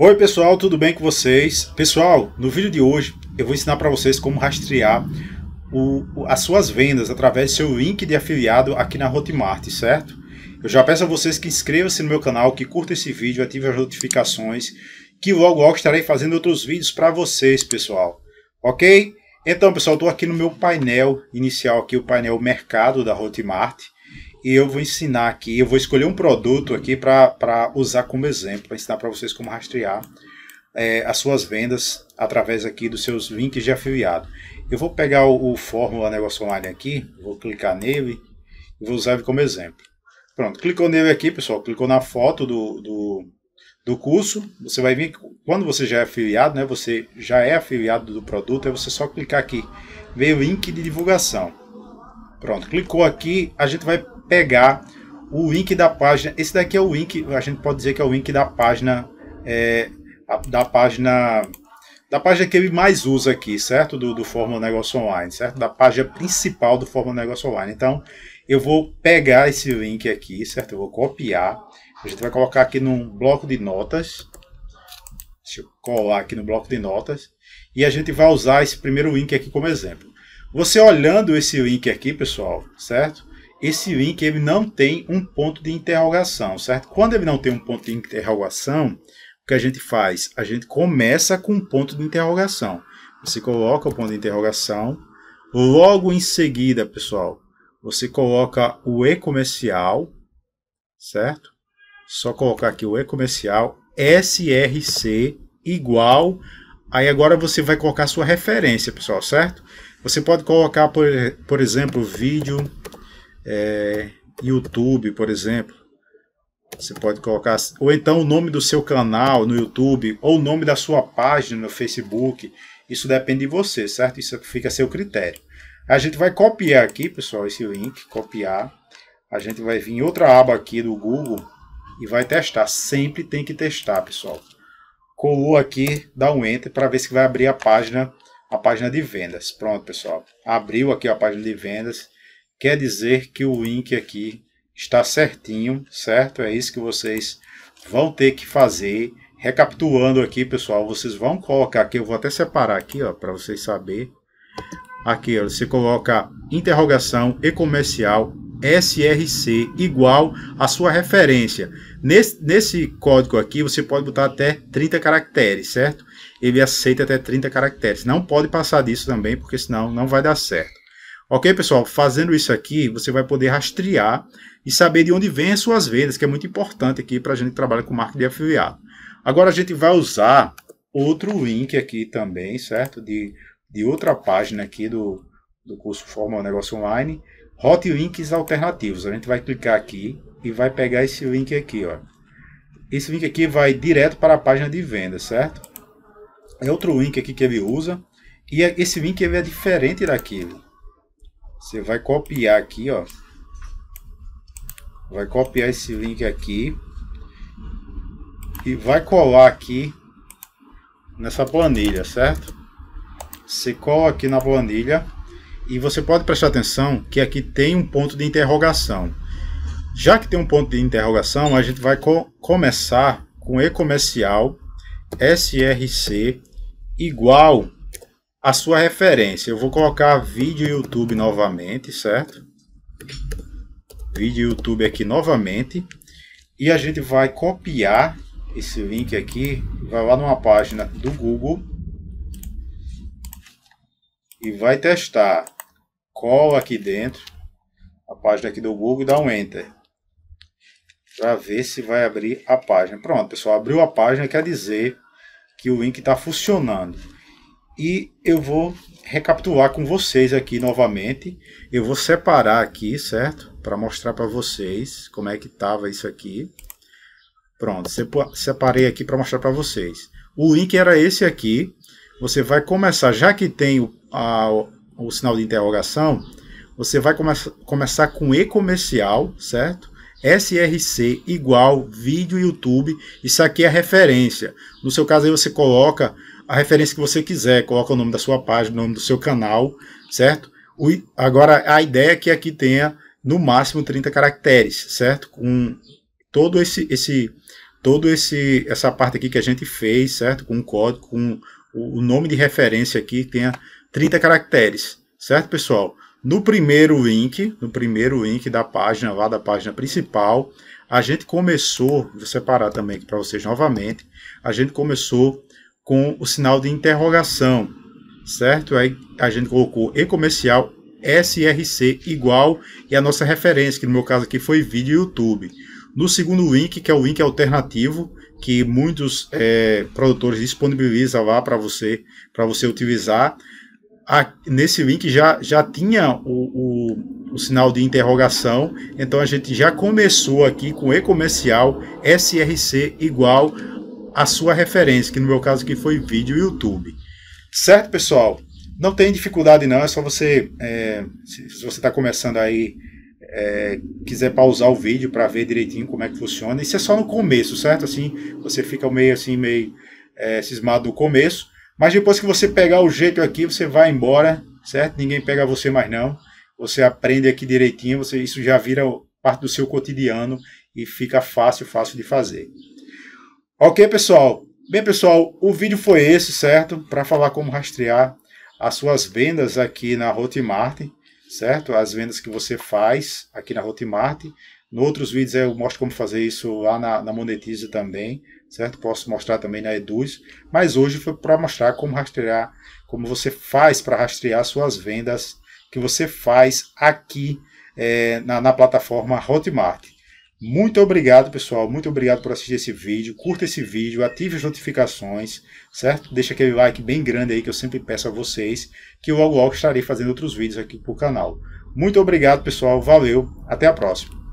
Oi pessoal, tudo bem com vocês? Pessoal, no vídeo de hoje eu vou ensinar para vocês como rastrear o, as suas vendas através do seu link de afiliado aqui na Hotmart, certo? Eu já peço a vocês que inscrevam-se no meu canal, que curtam esse vídeo, ativem as notificações, que logo logo estarei fazendo outros vídeos para vocês, pessoal. Ok? Então, pessoal, estou aqui no meu painel inicial, aqui o painel Mercado da Hotmart e eu vou ensinar aqui, eu vou escolher um produto aqui para usar como exemplo, para ensinar para vocês como rastrear é, as suas vendas através aqui dos seus links de afiliado. Eu vou pegar o, o Fórmula Negócio Online aqui, vou clicar nele e vou usar ele como exemplo. Pronto, clicou nele aqui, pessoal, clicou na foto do, do, do curso, você vai vir, quando você já é afiliado, né, você já é afiliado do produto, é você só clicar aqui, ver link de divulgação. Pronto, clicou aqui, a gente vai pegar o link da página. Esse daqui é o link, a gente pode dizer que é o link da página é, da página da página que ele mais usa aqui, certo? Do, do Fórmula Negócio Online, certo? Da página principal do Fórmula Negócio Online. Então, eu vou pegar esse link aqui, certo? Eu vou copiar. A gente vai colocar aqui num bloco de notas. Deixa eu colar aqui no bloco de notas. E a gente vai usar esse primeiro link aqui como exemplo. Você olhando esse link aqui, pessoal, certo? esse link ele não tem um ponto de interrogação, certo? Quando ele não tem um ponto de interrogação, o que a gente faz? A gente começa com um ponto de interrogação. Você coloca o ponto de interrogação, logo em seguida, pessoal, você coloca o e-comercial, certo? Só colocar aqui o e-comercial src igual. Aí agora você vai colocar sua referência, pessoal, certo? Você pode colocar, por, por exemplo, vídeo é, YouTube, por exemplo. Você pode colocar, ou então o nome do seu canal no YouTube, ou o nome da sua página no Facebook. Isso depende de você, certo? Isso fica a seu critério. A gente vai copiar aqui, pessoal, esse link, copiar. A gente vai vir em outra aba aqui do Google e vai testar. Sempre tem que testar, pessoal. Colou aqui, dá um enter para ver se vai abrir a página, a página de vendas. Pronto, pessoal. Abriu aqui a página de vendas quer dizer que o link aqui está certinho, certo? É isso que vocês vão ter que fazer. Recapitulando aqui, pessoal, vocês vão colocar aqui, eu vou até separar aqui, ó, para vocês saber. Aqui, ó, você coloca interrogação e comercial SRC igual a sua referência. Nesse, nesse código aqui, você pode botar até 30 caracteres, certo? Ele aceita até 30 caracteres. Não pode passar disso também, porque senão não vai dar certo. Ok, pessoal? Fazendo isso aqui, você vai poder rastrear e saber de onde vem as suas vendas, que é muito importante aqui para a gente trabalhar com marketing de afiliado. Agora a gente vai usar outro link aqui também, certo? De, de outra página aqui do, do curso Forma Negócio Online, Hot Links Alternativos. A gente vai clicar aqui e vai pegar esse link aqui, ó. Esse link aqui vai direto para a página de venda, certo? É outro link aqui que ele usa. E é, esse link ele é diferente daquele. Você vai copiar aqui, ó. Vai copiar esse link aqui. E vai colar aqui nessa planilha, certo? Você cola aqui na planilha. E você pode prestar atenção que aqui tem um ponto de interrogação. Já que tem um ponto de interrogação, a gente vai co começar com e-comercial src igual a sua referência. Eu vou colocar vídeo YouTube novamente, certo? Vídeo YouTube aqui novamente. E a gente vai copiar esse link aqui, vai lá numa página do Google e vai testar. Cola aqui dentro, a página aqui do Google e dá um Enter. Para ver se vai abrir a página. Pronto, pessoal, abriu a página, quer dizer que o link está funcionando e eu vou recapitular com vocês aqui novamente. Eu vou separar aqui, certo? Para mostrar para vocês como é que estava isso aqui. Pronto, separei aqui para mostrar para vocês. O link era esse aqui. Você vai começar, já que tem o, a, o sinal de interrogação, você vai come começar com e-comercial, certo? SRC igual vídeo YouTube. Isso aqui é referência. No seu caso aí você coloca a referência que você quiser, coloca o nome da sua página, o nome do seu canal, certo? O, agora, a ideia é que aqui tenha no máximo 30 caracteres, certo? Com todo esse, esse, todo esse, essa parte aqui que a gente fez, certo? Com o código, com o, o nome de referência aqui tenha 30 caracteres, certo, pessoal? No primeiro link, no primeiro link da página, lá da página principal, a gente começou, vou separar também aqui para vocês novamente, a gente começou com o sinal de interrogação, certo? Aí a gente colocou e-comercial SRC igual e a nossa referência, que no meu caso aqui foi vídeo YouTube. No segundo link, que é o link alternativo, que muitos é, produtores disponibilizam lá para você, para você utilizar. A, nesse link já, já tinha o, o, o, sinal de interrogação, então a gente já começou aqui com e-comercial SRC igual a sua referência, que no meu caso aqui foi vídeo YouTube. Certo, pessoal? Não tem dificuldade não, é só você, é, se, se, você está começando aí, é, quiser pausar o vídeo para ver direitinho como é que funciona. Isso é só no começo, certo? Assim, você fica meio assim, meio é, cismado no começo. Mas depois que você pegar o jeito aqui, você vai embora, certo? Ninguém pega você mais não. Você aprende aqui direitinho, você, isso já vira parte do seu cotidiano e fica fácil, fácil de fazer. Ok, pessoal? Bem, pessoal, o vídeo foi esse, certo? Para falar como rastrear as suas vendas aqui na Hotmart, certo? As vendas que você faz aqui na Hotmart. Em outros vídeos eu mostro como fazer isso lá na, na também, certo? Posso mostrar também na Eduz, mas hoje foi para mostrar como rastrear, como você faz para rastrear suas vendas que você faz aqui é, na, na plataforma Hotmart. Muito obrigado, pessoal. Muito obrigado por assistir esse vídeo. Curta esse vídeo, ative as notificações, certo? Deixa aquele like bem grande aí que eu sempre peço a vocês, que logo logo estarei fazendo outros vídeos aqui pro canal. Muito obrigado, pessoal. Valeu. Até a próxima.